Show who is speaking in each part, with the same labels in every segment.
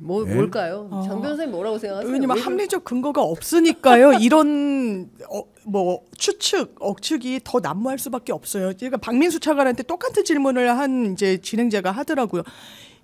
Speaker 1: 뭐, 네?
Speaker 2: 뭘까요? 아. 장 변호사님 뭐라고 생각하세요? 왜냐면 합리적
Speaker 1: 근거가 없으니까요. 이런 어, 뭐 추측, 억측이 더 난무할 수밖에 없어요. 그러니까 박민수 차관한테 똑같은 질문을 한 이제 진행자가 하더라고요.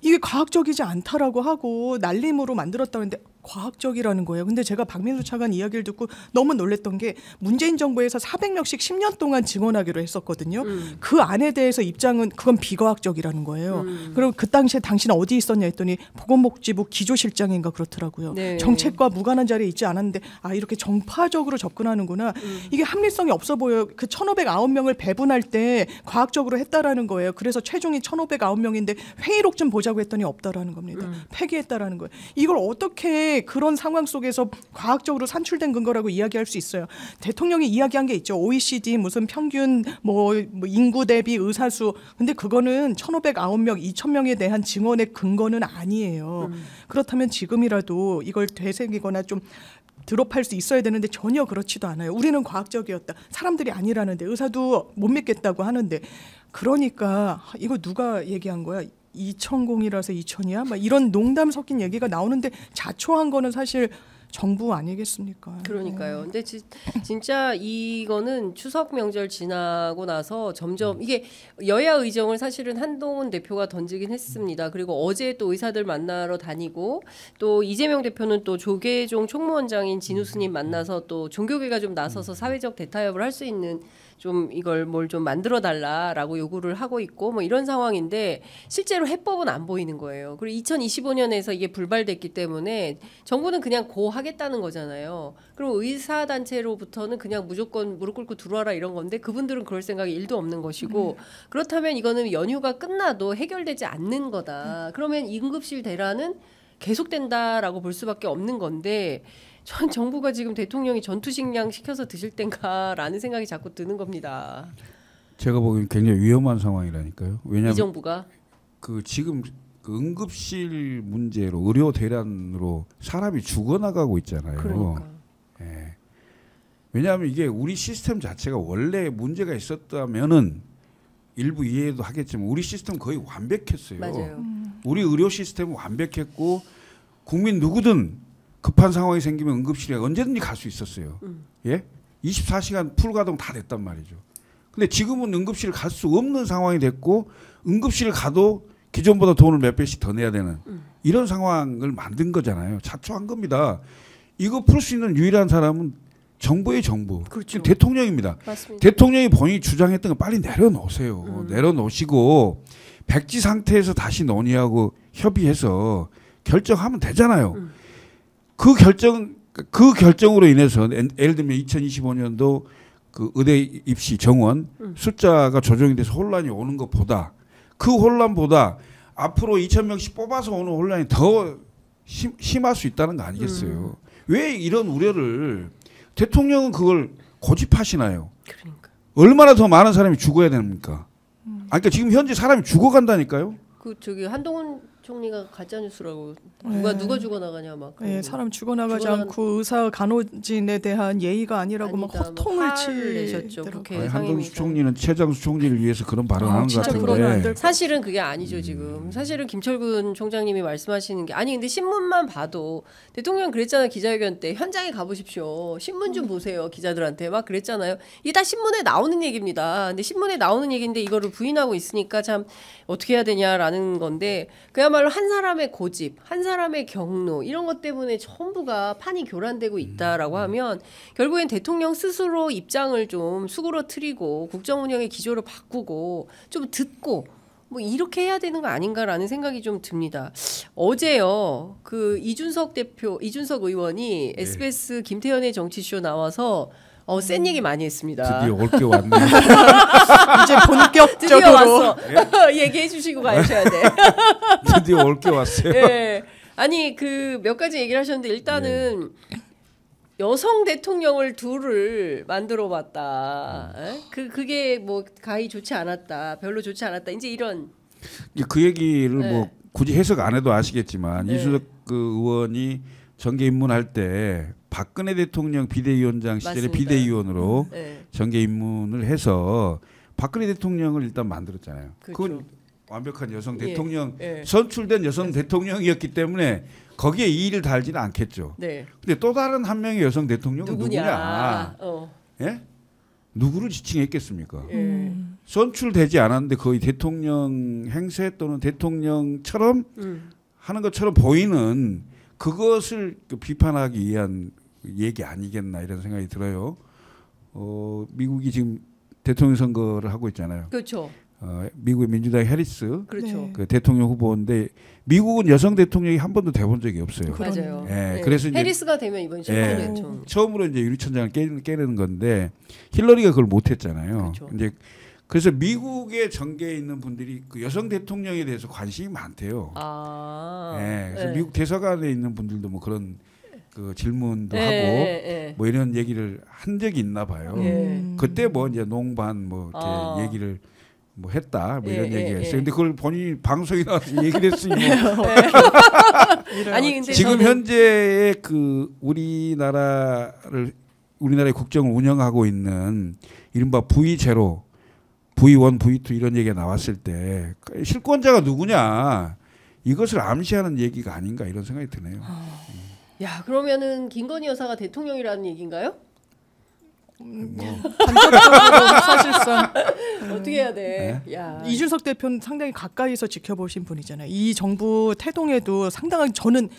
Speaker 1: 이게 과학적이지 않다라고 하고 날림으로 만들었다는데 과학적이라는 거예요. 근데 제가 박민수 차관 이야기를 듣고 너무 놀랬던 게 문재인 정부에서 400명씩 10년 동안 증언하기로 했었거든요. 음. 그 안에 대해서 입장은 그건 비과학적이라는 거예요. 음. 그럼 그 당시에 당신 어디 있었냐 했더니 보건복지부 기조실장인가 그렇더라고요. 네. 정책과 무관한 자리에 있지 않았는데 아 이렇게 정파적으로 접근하는구나. 음. 이게 합리성이 없어 보여요. 그 1,509명을 배분할 때 과학적으로 했다라는 거예요. 그래서 최종이 1,509명인데 회의록 좀 보자고 했더니 없다라는 겁니다. 음. 폐기했다라는 거예요. 이걸 어떻게 그런 상황 속에서 과학적으로 산출된 근거라고 이야기할 수 있어요. 대통령이 이야기한 게 있죠. OECD 무슨 평균 뭐, 뭐 인구 대비 의사수. 근데 그거는 1,509명, 2,000명에 대한 증언의 근거는 아니에요. 음. 그렇다면 지금이라도 이걸 되새기거나 좀 드롭할 수 있어야 되는데 전혀 그렇지도 않아요. 우리는 과학적이었다. 사람들이 아니라는데 의사도 못 믿겠다고 하는데 그러니까 이거 누가 얘기한 거야? 이천공이라서 이천이야? 막 이런 농담 섞인 얘기가 나오는데 자초한 거는 사실 정부 아니겠습니까? 그러니까요.
Speaker 2: 네. 근데 지, 진짜 이거는 추석 명절 지나고 나서 점점 이게 여야 의정을 사실은 한동훈 대표가 던지긴 했습니다. 그리고 어제 또 의사들 만나러 다니고 또 이재명 대표는 또 조계종 총무원장인 진우스님 음. 만나서 또 종교계가 좀 나서서 음. 사회적 대타협을 할 수 있는 좀 이걸 뭘 좀 만들어 달라라고 요구를 하고 있고 뭐 이런 상황인데 실제로 해법은 안 보이는 거예요. 그리고 2025년에서 이게 불발됐기 때문에 정부는 그냥 고 하겠다는 거잖아요. 그리고 의사 단체로부터는 그냥 무조건 무릎 꿇고 들어와라 이런 건데 그분들은 그럴 생각이 일도 없는 것이고 음. 그렇다면 이거는 연휴가 끝나도 해결되지 않는 거다. 음. 그러면 응급실 대란은 계속된다라고 볼 수밖에 없는 건데 전 정부가 지금 대통령이 전투식량 시켜서 드실 땐가라는 생각이 자꾸 드는 겁니다.
Speaker 3: 제가 보기엔 굉장히 위험한 상황이라니까요. 왜냐면 이 정부가 그 지금 그 응급실 문제로 의료 대란으로 사람이 죽어나가고 있잖아요. 그러니까. 예. 왜냐하면 이게 우리 시스템 자체가 원래 문제가 있었다면은 일부 이해도 하겠지만 우리 시스템 거의 완벽했어요. 맞아요. 음. 우리 의료 시스템 완벽했고 국민 누구든 급한 상황이 생기면 응급실에 언제든지 갈 수 있었어요. 음. 예? 24시간 풀가동 다 됐단 말이죠. 근데 지금은 응급실 을갈수 없는 상황이 됐고 응급실 가도 기존보다 돈을 몇 배씩 더 내야 되는 음. 이런 상황을 만든 거잖아요. 자초한 겁니다. 이거 풀 수 있는 유일한 사람은 정부의 정부. 그렇죠. 대통령입니다. 맞습니다. 대통령이 본인이 주장했던 거 빨리 내려놓으세요. 음. 내려놓으시고 백지 상태에서 다시 논의하고 협의해서 결정하면 되잖아요. 음. 그 결정 그 결정으로 인해서 예를 들면 2025년도 그 의대 입시 정원 음. 숫자가 조정이 돼서 혼란이 오는 것보다 그 혼란보다 앞으로 2천 명씩 뽑아서 오는 혼란이 더 심, 심할 수 있다는 거 아니겠어요? 음. 왜 이런 우려를 대통령은 그걸 고집하시나요? 그러니까. 얼마나 더 많은 사람이 죽어야 됩니까? 음. 아, 그러니까 지금 현재 사람이 죽어간다니까요.
Speaker 2: 그 저기 한동훈 총리가 가짜 뉴스라고 네. 누가 네. 누가 죽어나가냐 막 네, 사람 죽어나가지 죽어나 않고
Speaker 1: 의사 간호진에 대한 예의가 아니라고 아니다, 막 호통을 치셨죠. 아니, 한동수
Speaker 3: 총리는 최장수 총리를 위해서 그런 발언한 아, 것 같은데
Speaker 2: 사실은 그게 아니죠 음. 지금. 사실은 김철근 총장님이 말씀하시는 게 아니 근데 신문만 봐도 대통령 그랬잖아 기자회견 때 현장에 가보십시오 신문 좀 음. 보세요 기자들한테 막 그랬잖아요. 이게 다 신문에 나오는 얘기입니다. 근데 신문에 나오는 얘기인데 이거를 부인하고 있으니까 참 어떻게 해야 되냐라는 건데 그야 그야말로 한 사람의 고집, 한 사람의 경로 이런 것 때문에 전부가 판이 교란되고 음, 있다라고 음. 하면 결국엔 대통령 스스로 입장을 좀수그러뜨리고 국정 운영의 기조를 바꾸고 좀 듣고 뭐 이렇게 해야 되는 거 아닌가라는 생각이 좀 듭니다. 어제요 그 이준석 대표 이준석 의원이 SBS 네. 김태현의 정치쇼 나와서 어, 센 얘기 많이 했습니다. 드디어 올게 왔네. 이제 본격적으로 예? 얘기해 주시고 가셔야 돼. 드디어 올게 왔어요. 네. 아니 그 몇 가지 얘기를 하셨는데 일단은 네. 여성 대통령을 둘을 만들어 봤다. 음. 그 그게 뭐 가히 좋지 않았다. 별로 좋지 않았다. 이제 이런
Speaker 3: 그 얘기를 뭐 네. 뭐 굳이 해석 안 해도 아시겠지만 네. 이수석 그 의원이 정계 입문할 때 박근혜 대통령 비대위원장 시절에 맞습니다. 비대위원으로 네. 정계 입문을 해서 박근혜 대통령을 일단 만들었잖아요. 그렇죠. 그건 완벽한 여성 예. 대통령 예. 예. 선출된 여성 대통령이었기 때문에 거기에 이의를 달지는 않겠죠. 네. 근데 또 다른 한 명의 여성 대통령은 누구냐? 누구냐? 어. 예? 누구를 지칭했겠습니까? 예. 음. 선출되지 않았는데 거의 대통령 행세 또는 대통령처럼 음. 하는 것처럼 보이는 그것을 그 비판하기 위한 얘기 아니겠나 이런 생각이 들어요. 어, 미국이 지금 대통령 선거를 하고 있잖아요. 그렇죠. 어, 미국의 민주당 해리스 그렇죠. 네. 그 대통령 후보인데 미국은 여성 대통령이 한 번도 돼본 적이 없어요. 맞아요. 예, 네. 그래서 이제 해리스가 되면 이번 예, 처음으로 이제 유리천장을 깨, 는 건데 힐러리가 그걸 못했잖아요. 그렇죠. 이제 그래서 미국의 정계에 있는 분들이 그 여성 대통령에 대해서 관심이 많대요.
Speaker 2: 아~ 예, 그래서 네. 미국
Speaker 3: 대사관에 있는 분들도 뭐 그런 그 질문도 예, 하고 예, 예, 뭐 이런 얘기를 한 적이 있나 봐요. 예. 그때 뭐 이제 농반 뭐 이렇게 아. 얘기를 뭐 했다 뭐 이런 예, 얘기했어요 근데 그걸 본인이 방송에 나와서 얘기를 했으니 뭐. 네. 아니 근데 지금 현재의 그 우리나라를 우리나라의 국정을 운영하고 있는 이른바 V 제로 V1, V2 이런 얘기가 나왔을 때 그 실권자가 누구냐 이것을 암시하는 얘기가 아닌가 이런 생각이 드네요. 아...
Speaker 2: 야, 그러면은 김건희 여사가 대통령이라는 얘기인가요?
Speaker 1: 뭐 사실상 어떻게 해야 돼? 네. 야. 이준석 대표는 상당히 가까이서 지켜보신 분이잖아요. 이 정부 태동에도 상당한 저는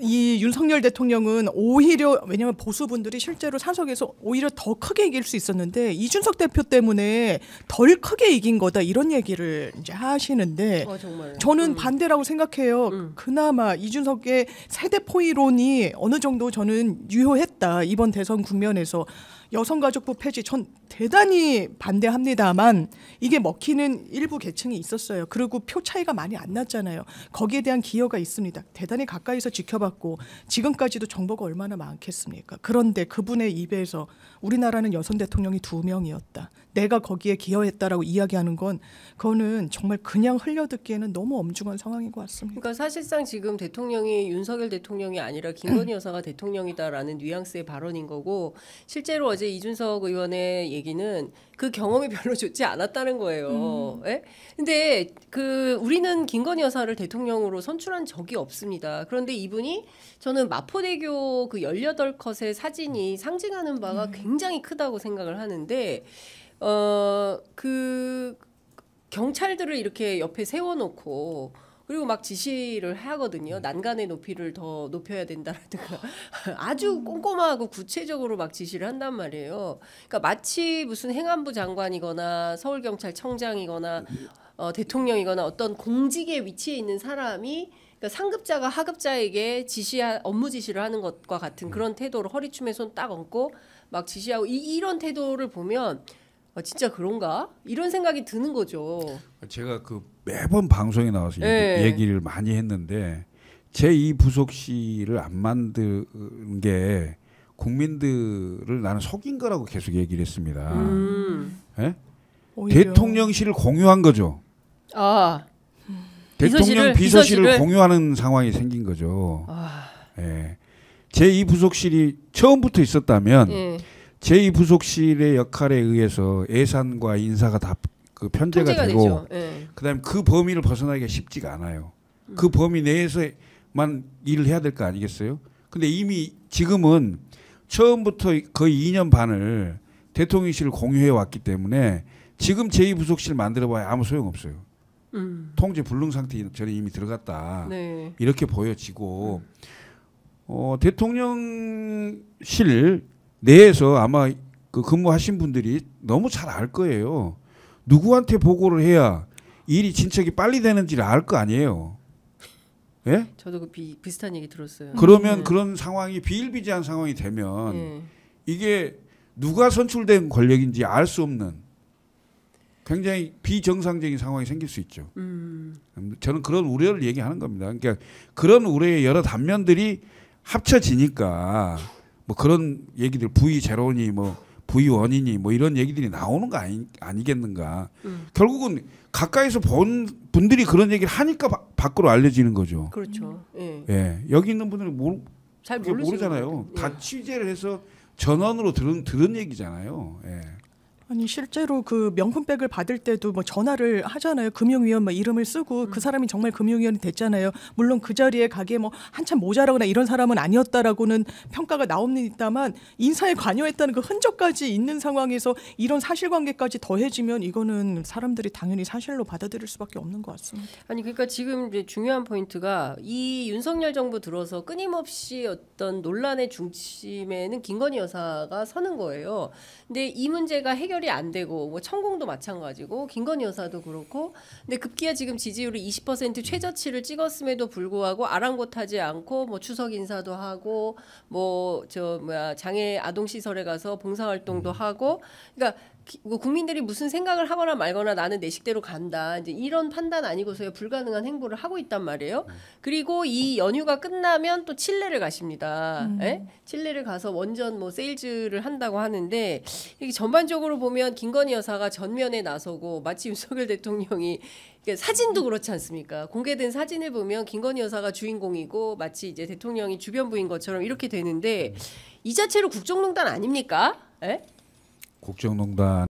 Speaker 1: 이 윤석열 대통령은 오히려 왜냐하면 보수분들이 실제로 사석에서 오히려 더 크게 이길 수 있었는데 이준석 대표 때문에 덜 크게 이긴 거다 이런 얘기를 이제 하시는데 어, 저는 음. 반대라고 생각해요. 음. 그나마 이준석의 세대 포이론이 어느 정도 저는 유효했다 이번 대선 국면에서 여성가족부 폐지 전 대단히 반대합니다만 이게 먹히는 일부 계층이 있었어요. 그리고 표 차이가 많이 안 났잖아요. 거기에 대한 기여가 있습니다. 대단히 가까이서 지켜봤고 지금까지도 정보가 얼마나 많겠습니까? 그런데 그분의 입에서 우리나라는 여성 대통령이 두 명이었다. 내가 거기에 기여했다라고 이야기하는 건 그거는 정말 그냥 흘려듣기에는 너무 엄중한 상황인 것 같습니다.
Speaker 2: 그러니까 사실상 지금 대통령이 윤석열 대통령이 아니라 김건희 여사가 대통령이다라는 뉘앙스의 발언인 거고 실제로 어제 이준석 의원의 얘기 얘기는 그 경험이 별로 좋지 않았다는 거예요. 음. 예? 근데 그 우리는 김건희 여사를 대통령으로 선출한 적이 없습니다. 그런데 이분이 저는 마포대교 그열여 컷의 사진이 상징하는 바가 음. 굉장히 크다고 생각을 하는데 어그 경찰들을 이렇게 옆에 세워놓고 그리고 막 지시를 하거든요. 음. 난간의 높이를 더 높여야 된다라든가 아. 아주 음. 꼼꼼하고 구체적으로 막 지시를 한단 말이에요. 그러니까 마치 무슨 행안부 장관이거나 서울경찰청장이거나 음. 어, 대통령이거나 어떤 공직의 위치에 있는 사람이 그러니까 상급자가 하급자에게 지시 업무 지시를 하는 것과 같은 그런 태도로 허리춤에 손 딱 얹고 막 지시하고 이, 이런 태도를 보면 아, 진짜 그런가? 이런 생각이 드는 거죠.
Speaker 3: 제가 그 매번 방송에 나와서 네. 얘기, 를 많이 했는데 제2 부속시를 안 만든 게 국민들을 나는 속인 거라고 계속 얘기를 했습니다. 음. 네? 예? 대통령실을 공유한 거죠.
Speaker 2: 아. 대통령 비서실을, 비서실을,
Speaker 3: 공유하는 상황이 생긴 거죠. 아. 예. 제2 부속실이 처음부터 있었다면 예. 제2부속실의 역할에 의해서 예산과 인사가 다 그 편제가, 편제가 되고 네. 그다음에 그 범위를 벗어나기가 쉽지가 않아요. 그 음. 그 범위 내에서만 일을 해야 될 거 아니겠어요? 근데 이미 지금은 처음부터 거의 2년 반을 대통령실 을 공유해 왔기 때문에 지금 제2부속실 만들어봐야 아무 소용없어요. 음. 통제 불능 상태 저는 이미 들어갔다. 네. 이렇게 보여지고 음. 어, 대통령실 내에서 아마 그 근무하신 분들이 너무 잘 알 거예요. 누구한테 보고를 해야 일이 진척이 빨리 되는지를 알 거 아니에요. 예?
Speaker 2: 저도 그 비, 비슷한 얘기 들었어요. 그러면 네.
Speaker 3: 그런 상황이 비일비재한 상황이 되면 네. 이게 누가 선출된 권력인지 알 수 없는 굉장히 비정상적인 상황이 생길 수 있죠. 음. 저는 그런 우려를 얘기하는 겁니다. 그러니까 그런 우려의 여러 단면들이 합쳐지니까 뭐 그런 얘기들 부위 제로니 뭐 부위 원인이 뭐 이런 얘기들이 나오는 거 아니, 아니겠는가. 음. 결국은 가까이서 본 분들이 그런 얘기를 하니까 바, 밖으로 알려지는 거죠. 그렇죠. 음. 예. 예. 여기 있는 분들은 모르,
Speaker 1: 잘 모르잖아요.
Speaker 3: 예. 다 취재를 해서 전원으로 들은, 들은 얘기잖아요. 예.
Speaker 1: 아니 실제로 그 명품백을 받을 때도 뭐 전화를 하잖아요. 금융위원 뭐 이름을 쓰고 그 음. 그 사람이 정말 금융위원이 됐잖아요. 물론 그 자리에 가게 뭐 한참 모자라거나 이런 사람은 아니었다라고는 평가가 나옵니다. 만 인사에 관여했다는 그 흔적까지 있는 상황에서 이런 사실관계까지 더해지면 이거는 사람들이 당연히 사실로 받아들일 수밖에 없는 것 같습니다.
Speaker 2: 아니 그러니까 지금 이제 중요한 포인트가 이 윤석열 정부 들어서 끊임없이 어떤 논란의 중심에는 김건희 여사가 서는 거예요. 근데 이 문제가 해결이 해결이 안 되고 뭐 천공도 마찬가지고 김건희 여사도 그렇고 근데 급기야 지금 지지율이 20% 최저치를 찍었음에도 불구하고 아랑곳하지 않고 뭐 추석 인사도 하고 뭐저 뭐야 장애 아동 시설에 가서 봉사 활동도 음. 하고 그러니까 뭐 국민들이 무슨 생각을 하거나 말거나 나는 내 식대로 간다. 이제 이런 판단 아니고서야 불가능한 행보를 하고 있단 말이에요. 네. 그리고 이 연휴가 끝나면 또 칠레를 가십니다. 음. 예? 칠레를 가서 원전 뭐 세일즈를 한다고 하는데 이게 전반적으로 보면 김건희 여사가 전면에 나서고 마치 윤석열 대통령이 사진도 그렇지 않습니까? 공개된 사진을 보면 김건희 여사가 주인공이고 마치 이제 대통령이 주변부인 것처럼 이렇게 되는데 네. 이 자체로 국정농단 아닙니까? 예?
Speaker 3: 국정농단